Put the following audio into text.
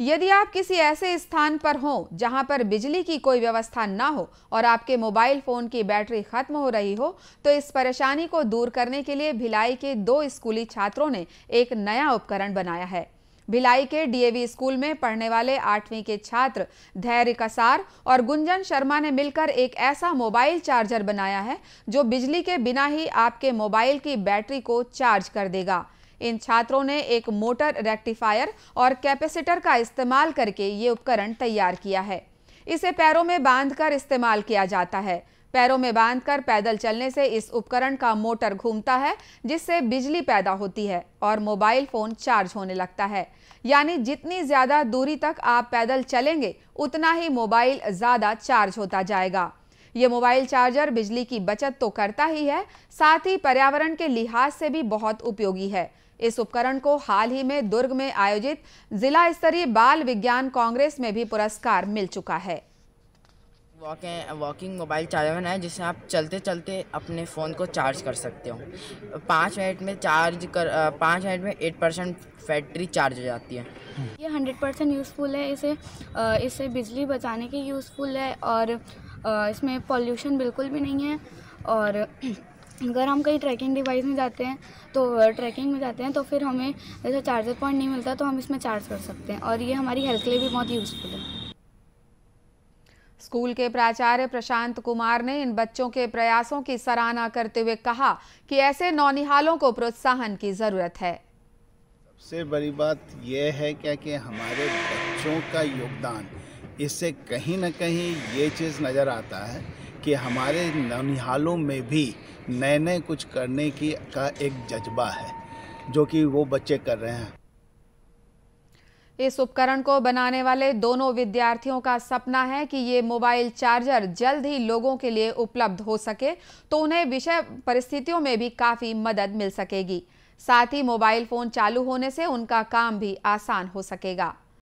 यदि आप किसी ऐसे स्थान पर हो जहां पर बिजली की कोई व्यवस्था ना हो और आपके मोबाइल फ़ोन की बैटरी खत्म हो रही हो तो इस परेशानी को दूर करने के लिए भिलाई के दो स्कूली छात्रों ने एक नया उपकरण बनाया है भिलाई के डीएवी स्कूल में पढ़ने वाले आठवीं के छात्र धैर्य कसार और गुंजन शर्मा ने मिलकर एक ऐसा मोबाइल चार्जर बनाया है जो बिजली के बिना ही आपके मोबाइल की बैटरी को चार्ज कर देगा इन छात्रों ने एक मोटर रेक्टिफायर और कैपेसिटर का इस्तेमाल करके ये उपकरण तैयार किया है इसे पैरों में बांधकर इस्तेमाल किया जाता है पैरों में बांधकर पैदल चलने से इस उपकरण का मोटर घूमता है जिससे बिजली पैदा होती है और मोबाइल फोन चार्ज होने लगता है यानी जितनी ज़्यादा दूरी तक आप पैदल चलेंगे उतना ही मोबाइल ज़्यादा चार्ज होता जाएगा ये मोबाइल चार्जर बिजली की बचत तो करता ही है साथ ही पर्यावरण के लिहाज से भी बहुत उपयोगी है इस उपकरण को हाल ही में दुर्ग में आयोजित जिला स्तरीय बाल विज्ञान कांग्रेस में भी पुरस्कार मिल चुका है वॉकिंग मोबाइल चार्जर है जिससे आप चलते चलते अपने फ़ोन को चार्ज कर सकते हो पाँच मिनट में चार्ज कर पाँच मिनट में एट परसेंट बैटरी चार्ज हो जाती है ये हंड्रेड परसेंट यूज़फुल है इसे इसे बिजली बचाने की यूज़फुल है और इसमें पॉल्यूशन बिल्कुल भी नहीं है और अगर हम कहीं ट्रैकिंग डिवाइस में जाते हैं तो ट्रैकिंग में जाते हैं तो फिर हमें जैसे चार्जर पॉइंट नहीं मिलता तो हम इसमें चार्ज कर सकते हैं और ये हमारी हेल्थ के लिए भी बहुत यूज़फुल है स्कूल के प्राचार्य प्रशांत कुमार ने इन बच्चों के प्रयासों की सराहना करते हुए कहा कि ऐसे नौनिहालों को प्रोत्साहन की ज़रूरत है सबसे बड़ी बात यह है क्या कि हमारे बच्चों का योगदान इससे कहीं ना कहीं ये चीज़ नज़र आता है कि हमारे ननिहालों में भी नए नए कुछ करने की का एक जज्बा है जो कि वो बच्चे कर रहे हैं इस उपकरण को बनाने वाले दोनों विद्यार्थियों का सपना है कि ये मोबाइल चार्जर जल्द ही लोगों के लिए उपलब्ध हो सके तो उन्हें विषय परिस्थितियों में भी काफ़ी मदद मिल सकेगी साथ ही मोबाइल फ़ोन चालू होने से उनका काम भी आसान हो सकेगा